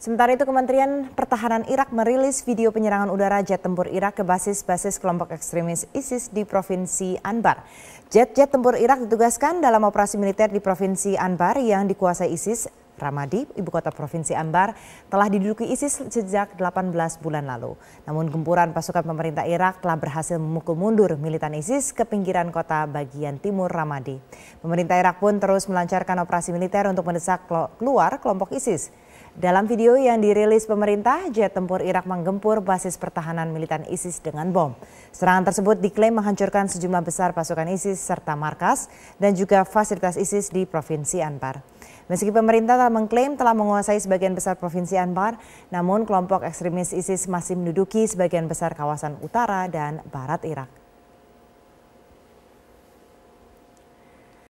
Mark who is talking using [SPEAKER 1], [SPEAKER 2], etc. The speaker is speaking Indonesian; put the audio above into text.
[SPEAKER 1] Sementara itu Kementerian Pertahanan Irak merilis video penyerangan udara jet tempur Irak ke basis-basis kelompok ekstremis ISIS di Provinsi Anbar. Jet-jet tempur Irak ditugaskan dalam operasi militer di Provinsi Anbar yang dikuasai ISIS Ramadi, ibu kota Provinsi Anbar, telah diduduki ISIS sejak 18 bulan lalu. Namun gempuran pasukan pemerintah Irak telah berhasil memukul mundur militan ISIS ke pinggiran kota bagian timur Ramadi. Pemerintah Irak pun terus melancarkan operasi militer untuk mendesak keluar kelompok ISIS. Dalam video yang dirilis pemerintah, jet tempur Irak menggempur basis pertahanan militan ISIS dengan bom. Serangan tersebut diklaim menghancurkan sejumlah besar pasukan ISIS serta markas dan juga fasilitas ISIS di Provinsi Anbar. Meski pemerintah telah mengklaim telah menguasai sebagian besar Provinsi Anbar, namun kelompok ekstremis ISIS masih menduduki sebagian besar kawasan utara dan barat Irak.